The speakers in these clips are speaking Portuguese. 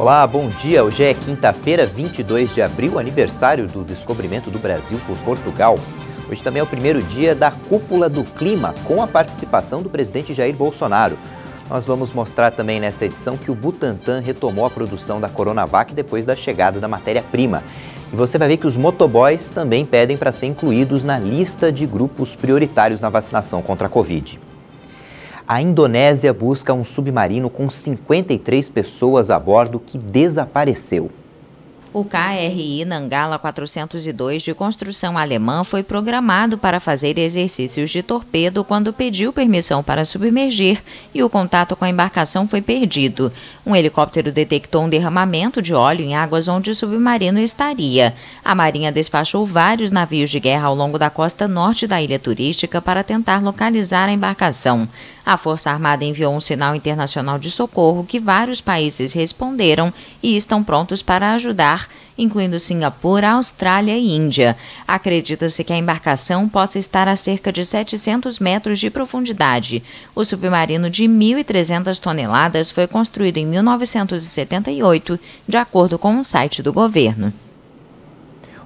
Olá, bom dia. Hoje é quinta-feira, 22 de abril, aniversário do descobrimento do Brasil por Portugal. Hoje também é o primeiro dia da Cúpula do Clima, com a participação do presidente Jair Bolsonaro. Nós vamos mostrar também nessa edição que o Butantan retomou a produção da Coronavac depois da chegada da matéria-prima. E você vai ver que os motoboys também pedem para ser incluídos na lista de grupos prioritários na vacinação contra a Covid a Indonésia busca um submarino com 53 pessoas a bordo que desapareceu. O KRI Nangala 402 de construção alemã foi programado para fazer exercícios de torpedo quando pediu permissão para submergir e o contato com a embarcação foi perdido. Um helicóptero detectou um derramamento de óleo em águas onde o submarino estaria. A Marinha despachou vários navios de guerra ao longo da costa norte da ilha turística para tentar localizar a embarcação. A Força Armada enviou um sinal internacional de socorro que vários países responderam e estão prontos para ajudar incluindo Singapura, Austrália e Índia. Acredita-se que a embarcação possa estar a cerca de 700 metros de profundidade. O submarino de 1.300 toneladas foi construído em 1978, de acordo com um site do governo.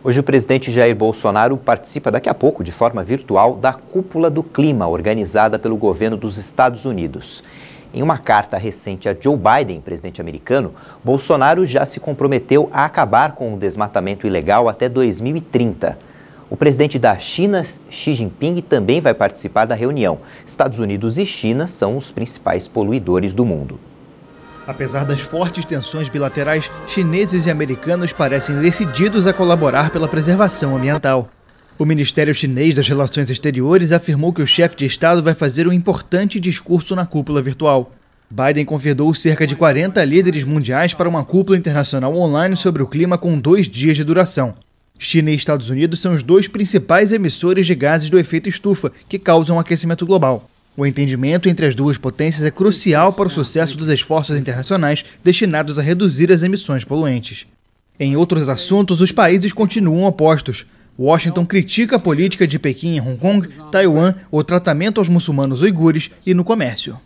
Hoje o presidente Jair Bolsonaro participa daqui a pouco, de forma virtual, da Cúpula do Clima, organizada pelo governo dos Estados Unidos. Em uma carta recente a Joe Biden, presidente americano, Bolsonaro já se comprometeu a acabar com o desmatamento ilegal até 2030. O presidente da China, Xi Jinping, também vai participar da reunião. Estados Unidos e China são os principais poluidores do mundo. Apesar das fortes tensões bilaterais, chineses e americanos parecem decididos a colaborar pela preservação ambiental. O Ministério Chinês das Relações Exteriores afirmou que o chefe de Estado vai fazer um importante discurso na cúpula virtual. Biden convidou cerca de 40 líderes mundiais para uma cúpula internacional online sobre o clima com dois dias de duração. China e Estados Unidos são os dois principais emissores de gases do efeito estufa, que causam aquecimento global. O entendimento entre as duas potências é crucial para o sucesso dos esforços internacionais destinados a reduzir as emissões poluentes. Em outros assuntos, os países continuam opostos. Washington critica a política de Pequim em Hong Kong, Taiwan, o tratamento aos muçulmanos uigures e no comércio.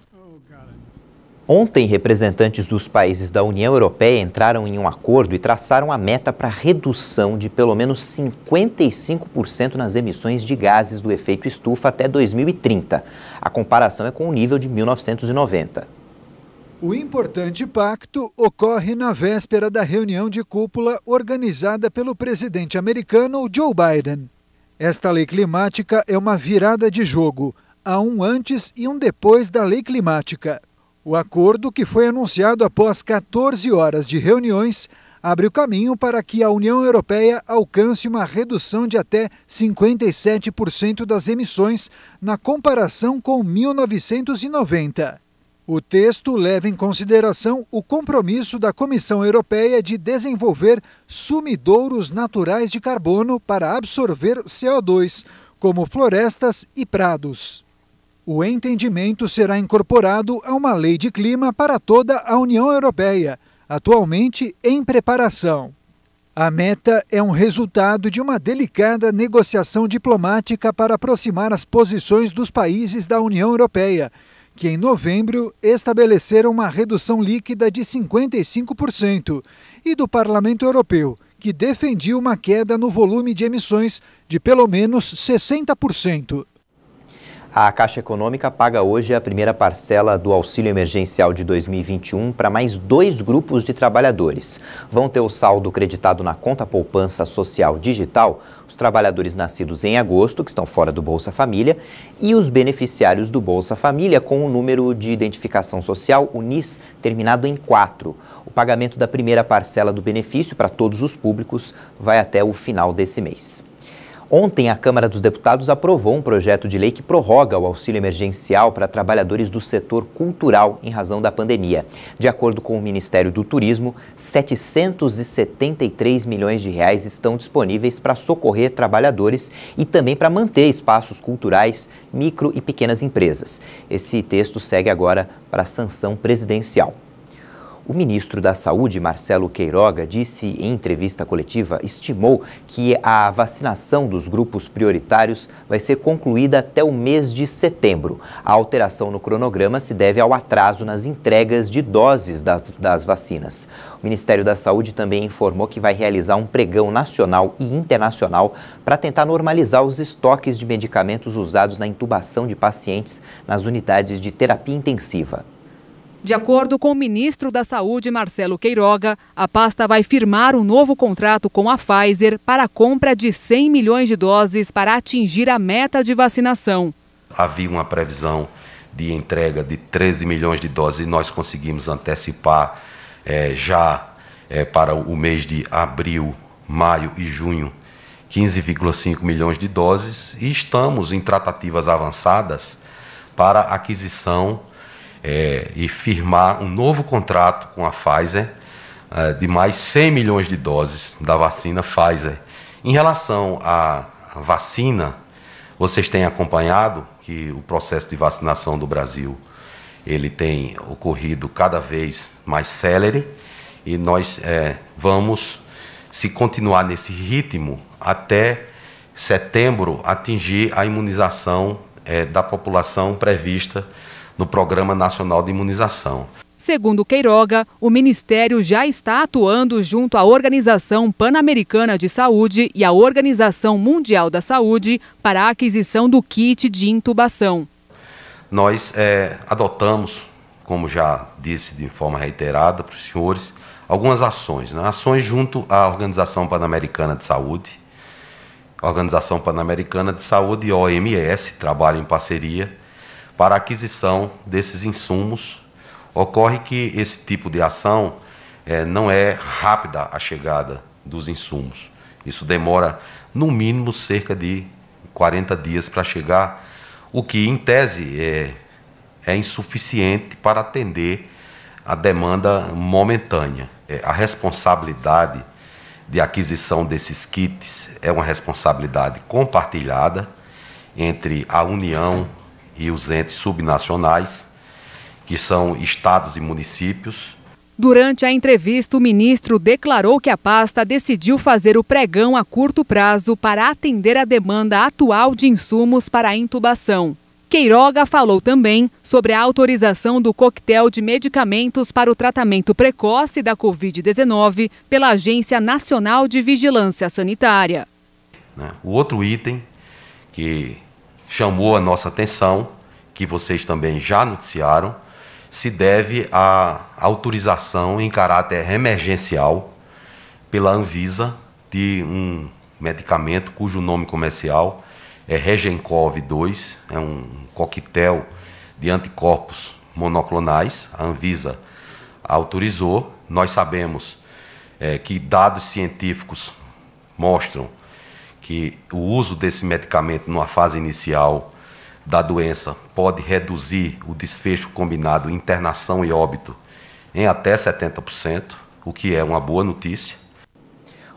Ontem, representantes dos países da União Europeia entraram em um acordo e traçaram a meta para redução de pelo menos 55% nas emissões de gases do efeito estufa até 2030. A comparação é com o nível de 1990. O importante pacto ocorre na véspera da reunião de cúpula organizada pelo presidente americano Joe Biden. Esta lei climática é uma virada de jogo. Há um antes e um depois da lei climática. O acordo, que foi anunciado após 14 horas de reuniões, abre o caminho para que a União Europeia alcance uma redução de até 57% das emissões na comparação com 1990. O texto leva em consideração o compromisso da Comissão Europeia de desenvolver sumidouros naturais de carbono para absorver CO2, como florestas e prados. O entendimento será incorporado a uma lei de clima para toda a União Europeia, atualmente em preparação. A meta é um resultado de uma delicada negociação diplomática para aproximar as posições dos países da União Europeia que em novembro estabeleceram uma redução líquida de 55%, e do Parlamento Europeu, que defendia uma queda no volume de emissões de pelo menos 60%. A Caixa Econômica paga hoje a primeira parcela do auxílio emergencial de 2021 para mais dois grupos de trabalhadores. Vão ter o saldo creditado na conta poupança social digital os trabalhadores nascidos em agosto, que estão fora do Bolsa Família, e os beneficiários do Bolsa Família com o número de identificação social, o NIS, terminado em 4. O pagamento da primeira parcela do benefício para todos os públicos vai até o final desse mês. Ontem, a Câmara dos Deputados aprovou um projeto de lei que prorroga o auxílio emergencial para trabalhadores do setor cultural em razão da pandemia. De acordo com o Ministério do Turismo, 773 milhões de reais estão disponíveis para socorrer trabalhadores e também para manter espaços culturais, micro e pequenas empresas. Esse texto segue agora para a sanção presidencial. O ministro da Saúde, Marcelo Queiroga, disse em entrevista coletiva, estimou que a vacinação dos grupos prioritários vai ser concluída até o mês de setembro. A alteração no cronograma se deve ao atraso nas entregas de doses das, das vacinas. O Ministério da Saúde também informou que vai realizar um pregão nacional e internacional para tentar normalizar os estoques de medicamentos usados na intubação de pacientes nas unidades de terapia intensiva. De acordo com o ministro da Saúde, Marcelo Queiroga, a pasta vai firmar um novo contrato com a Pfizer para a compra de 100 milhões de doses para atingir a meta de vacinação. Havia uma previsão de entrega de 13 milhões de doses e nós conseguimos antecipar é, já é, para o mês de abril, maio e junho 15,5 milhões de doses e estamos em tratativas avançadas para aquisição é, e firmar um novo contrato com a Pfizer é, de mais 100 milhões de doses da vacina Pfizer. Em relação à vacina, vocês têm acompanhado que o processo de vacinação do Brasil ele tem ocorrido cada vez mais célere e nós é, vamos, se continuar nesse ritmo, até setembro atingir a imunização é, da população prevista no Programa Nacional de Imunização. Segundo Queiroga, o Ministério já está atuando junto à Organização Pan-Americana de Saúde e à Organização Mundial da Saúde para a aquisição do kit de intubação. Nós é, adotamos, como já disse de forma reiterada para os senhores, algumas ações. Né? Ações junto à Organização Pan-Americana de Saúde, Organização Pan-Americana de Saúde e OMS, trabalham em parceria para a aquisição desses insumos. Ocorre que esse tipo de ação é, não é rápida a chegada dos insumos. Isso demora, no mínimo, cerca de 40 dias para chegar, o que, em tese, é, é insuficiente para atender a demanda momentânea. É, a responsabilidade de aquisição desses kits é uma responsabilidade compartilhada entre a União, e os entes subnacionais, que são estados e municípios. Durante a entrevista, o ministro declarou que a pasta decidiu fazer o pregão a curto prazo para atender a demanda atual de insumos para a intubação. Queiroga falou também sobre a autorização do coquetel de medicamentos para o tratamento precoce da Covid-19 pela Agência Nacional de Vigilância Sanitária. Né? O outro item que chamou a nossa atenção, que vocês também já noticiaram, se deve à autorização em caráter emergencial pela Anvisa de um medicamento cujo nome comercial é Regencov 2, é um coquetel de anticorpos monoclonais. A Anvisa autorizou. Nós sabemos é, que dados científicos mostram que o uso desse medicamento numa fase inicial da doença pode reduzir o desfecho combinado internação e óbito em até 70%, o que é uma boa notícia.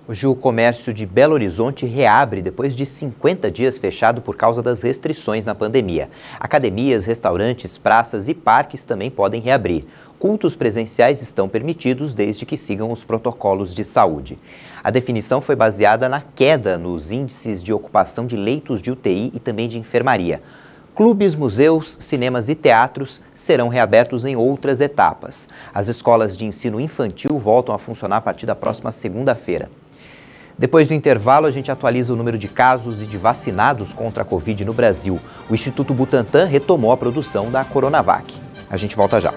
Hoje o comércio de Belo Horizonte reabre depois de 50 dias fechado por causa das restrições na pandemia. Academias, restaurantes, praças e parques também podem reabrir. Cultos presenciais estão permitidos desde que sigam os protocolos de saúde. A definição foi baseada na queda nos índices de ocupação de leitos de UTI e também de enfermaria. Clubes, museus, cinemas e teatros serão reabertos em outras etapas. As escolas de ensino infantil voltam a funcionar a partir da próxima segunda-feira. Depois do intervalo, a gente atualiza o número de casos e de vacinados contra a Covid no Brasil. O Instituto Butantan retomou a produção da Coronavac. A gente volta já.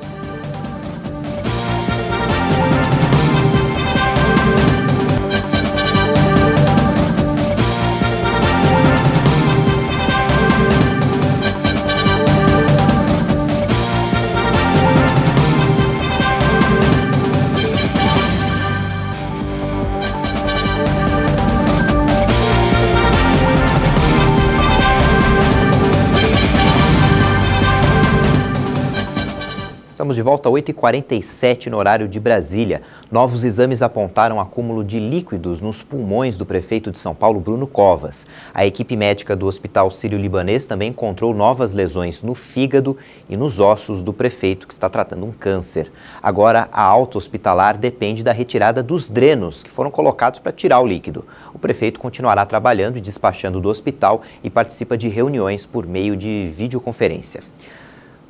volta 8h47 no horário de Brasília. Novos exames apontaram acúmulo de líquidos nos pulmões do prefeito de São Paulo, Bruno Covas. A equipe médica do Hospital Sírio-Libanês também encontrou novas lesões no fígado e nos ossos do prefeito, que está tratando um câncer. Agora, a alta hospitalar depende da retirada dos drenos, que foram colocados para tirar o líquido. O prefeito continuará trabalhando e despachando do hospital e participa de reuniões por meio de videoconferência.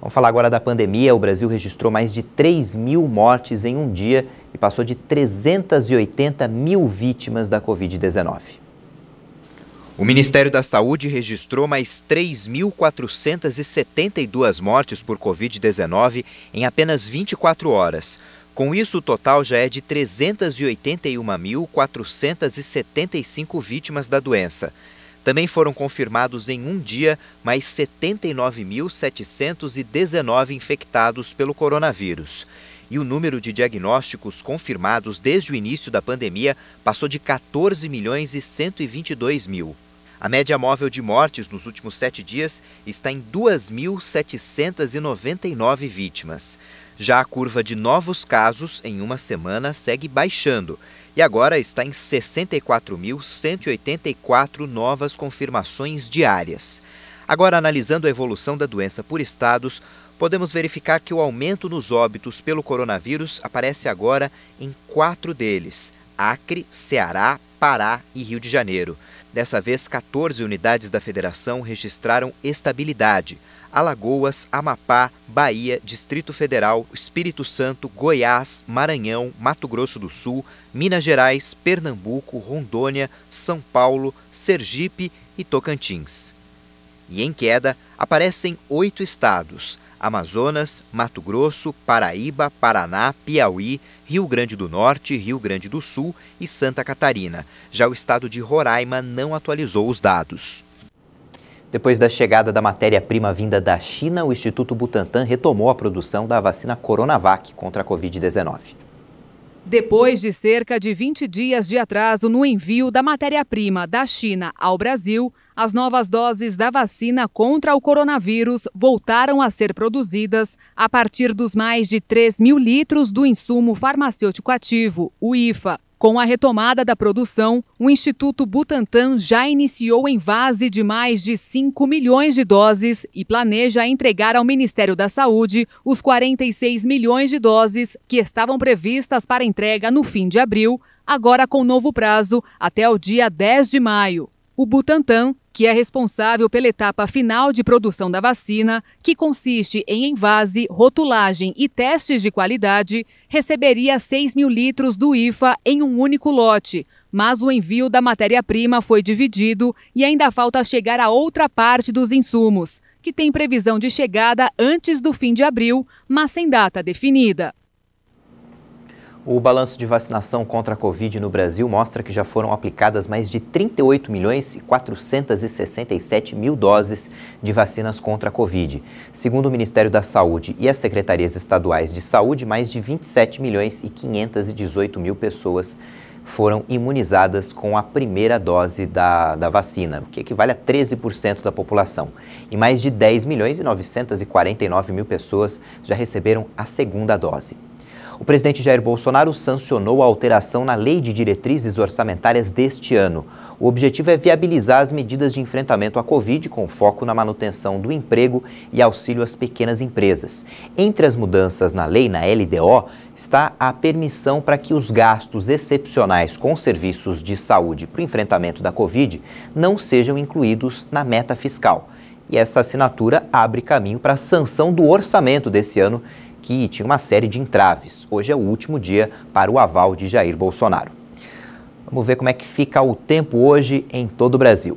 Vamos falar agora da pandemia. O Brasil registrou mais de 3 mil mortes em um dia e passou de 380 mil vítimas da Covid-19. O Ministério da Saúde registrou mais 3.472 mortes por Covid-19 em apenas 24 horas. Com isso, o total já é de 381.475 vítimas da doença. Também foram confirmados em um dia mais 79.719 infectados pelo coronavírus. E o número de diagnósticos confirmados desde o início da pandemia passou de 14 milhões e 122 mil. A média móvel de mortes nos últimos sete dias está em 2.799 vítimas. Já a curva de novos casos em uma semana segue baixando e agora está em 64.184 novas confirmações diárias. Agora, analisando a evolução da doença por estados, podemos verificar que o aumento nos óbitos pelo coronavírus aparece agora em quatro deles: Acre, Ceará, Pará e Rio de Janeiro. Dessa vez, 14 unidades da federação registraram estabilidade. Alagoas, Amapá, Bahia, Distrito Federal, Espírito Santo, Goiás, Maranhão, Mato Grosso do Sul, Minas Gerais, Pernambuco, Rondônia, São Paulo, Sergipe e Tocantins. E em queda aparecem oito estados: Amazonas, Mato Grosso, Paraíba, Paraná, Piauí, Rio Grande do Norte, Rio Grande do Sul e Santa Catarina. Já o estado de Roraima não atualizou os dados. Depois da chegada da matéria-prima vinda da China, o Instituto Butantan retomou a produção da vacina Coronavac contra a Covid-19. Depois de cerca de 20 dias de atraso no envio da matéria-prima da China ao Brasil, as novas doses da vacina contra o coronavírus voltaram a ser produzidas a partir dos mais de 3 mil litros do insumo farmacêutico ativo, o IFA, com a retomada da produção, o Instituto Butantan já iniciou envase de mais de 5 milhões de doses e planeja entregar ao Ministério da Saúde os 46 milhões de doses que estavam previstas para entrega no fim de abril, agora com novo prazo até o dia 10 de maio. O Butantan que é responsável pela etapa final de produção da vacina, que consiste em envase, rotulagem e testes de qualidade, receberia 6 mil litros do IFA em um único lote, mas o envio da matéria-prima foi dividido e ainda falta chegar a outra parte dos insumos, que tem previsão de chegada antes do fim de abril, mas sem data definida. O balanço de vacinação contra a Covid no Brasil mostra que já foram aplicadas mais de 38 milhões e 467 mil doses de vacinas contra a Covid. Segundo o Ministério da Saúde e as secretarias estaduais de saúde, mais de 27 milhões e 518 mil pessoas foram imunizadas com a primeira dose da, da vacina, o que equivale a 13% da população. E mais de 10 milhões e 949 mil pessoas já receberam a segunda dose. O presidente Jair Bolsonaro sancionou a alteração na Lei de Diretrizes Orçamentárias deste ano. O objetivo é viabilizar as medidas de enfrentamento à Covid, com foco na manutenção do emprego e auxílio às pequenas empresas. Entre as mudanças na lei, na LDO, está a permissão para que os gastos excepcionais com serviços de saúde para o enfrentamento da Covid não sejam incluídos na meta fiscal. E essa assinatura abre caminho para a sanção do orçamento desse ano que tinha uma série de entraves. Hoje é o último dia para o aval de Jair Bolsonaro. Vamos ver como é que fica o tempo hoje em todo o Brasil.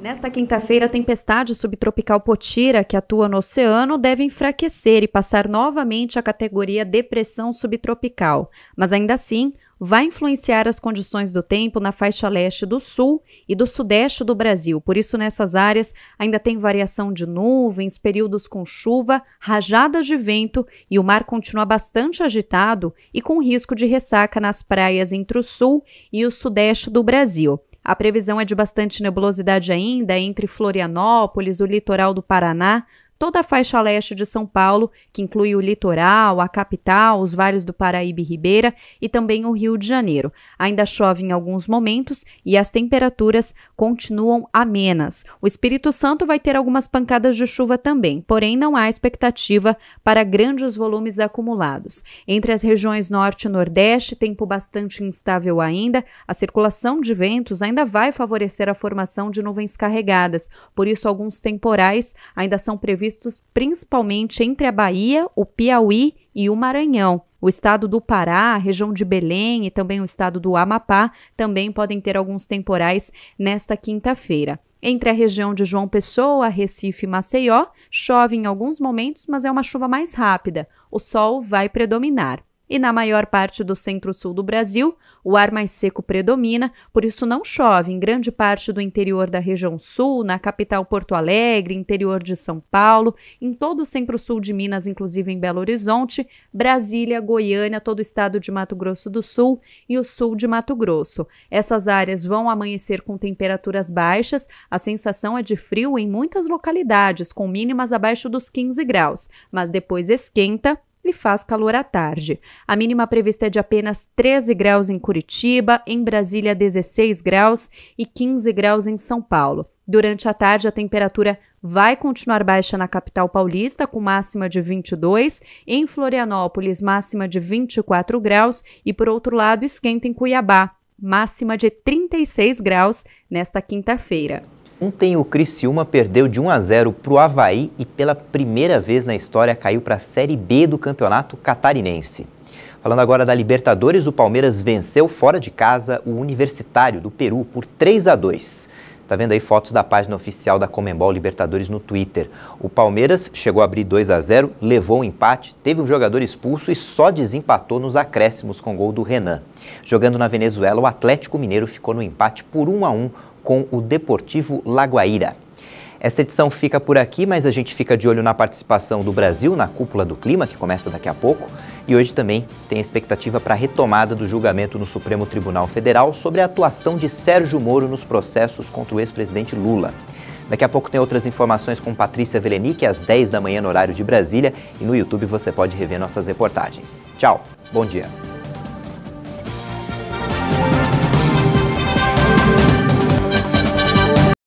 Nesta quinta-feira, a tempestade subtropical Potira, que atua no oceano, deve enfraquecer e passar novamente à categoria depressão subtropical. Mas ainda assim, vai influenciar as condições do tempo na faixa leste do sul e do sudeste do Brasil. Por isso, nessas áreas ainda tem variação de nuvens, períodos com chuva, rajadas de vento e o mar continua bastante agitado e com risco de ressaca nas praias entre o sul e o sudeste do Brasil. A previsão é de bastante nebulosidade ainda entre Florianópolis, o litoral do Paraná, toda a faixa leste de São Paulo, que inclui o litoral, a capital, os vales do Paraíba e Ribeira e também o Rio de Janeiro. Ainda chove em alguns momentos e as temperaturas continuam amenas. O Espírito Santo vai ter algumas pancadas de chuva também, porém não há expectativa para grandes volumes acumulados. Entre as regiões norte e nordeste, tempo bastante instável ainda, a circulação de ventos ainda vai favorecer a formação de nuvens carregadas, por isso alguns temporais ainda são previstos vistos principalmente entre a Bahia, o Piauí e o Maranhão. O estado do Pará, a região de Belém e também o estado do Amapá também podem ter alguns temporais nesta quinta-feira. Entre a região de João Pessoa, Recife e Maceió, chove em alguns momentos, mas é uma chuva mais rápida. O sol vai predominar e na maior parte do centro-sul do Brasil, o ar mais seco predomina, por isso não chove em grande parte do interior da região sul, na capital Porto Alegre, interior de São Paulo, em todo o centro-sul de Minas, inclusive em Belo Horizonte, Brasília, Goiânia, todo o estado de Mato Grosso do Sul e o sul de Mato Grosso. Essas áreas vão amanhecer com temperaturas baixas, a sensação é de frio em muitas localidades, com mínimas abaixo dos 15 graus, mas depois esquenta lhe faz calor à tarde. A mínima prevista é de apenas 13 graus em Curitiba, em Brasília 16 graus e 15 graus em São Paulo. Durante a tarde, a temperatura vai continuar baixa na capital paulista, com máxima de 22, em Florianópolis, máxima de 24 graus, e por outro lado, esquenta em Cuiabá, máxima de 36 graus nesta quinta-feira. Ontem o Criciúma perdeu de 1 a 0 para o Havaí e pela primeira vez na história caiu para a Série B do Campeonato Catarinense. Falando agora da Libertadores, o Palmeiras venceu fora de casa o Universitário do Peru por 3 a 2. Tá vendo aí fotos da página oficial da Comembol Libertadores no Twitter. O Palmeiras chegou a abrir 2 a 0, levou o um empate, teve um jogador expulso e só desempatou nos acréscimos com gol do Renan. Jogando na Venezuela, o Atlético Mineiro ficou no empate por 1 a 1 com o Deportivo Laguaíra. Essa edição fica por aqui, mas a gente fica de olho na participação do Brasil na Cúpula do Clima, que começa daqui a pouco. E hoje também tem expectativa para a retomada do julgamento no Supremo Tribunal Federal sobre a atuação de Sérgio Moro nos processos contra o ex-presidente Lula. Daqui a pouco tem outras informações com Patrícia Velenique, é às 10 da manhã no horário de Brasília e no YouTube você pode rever nossas reportagens. Tchau, bom dia.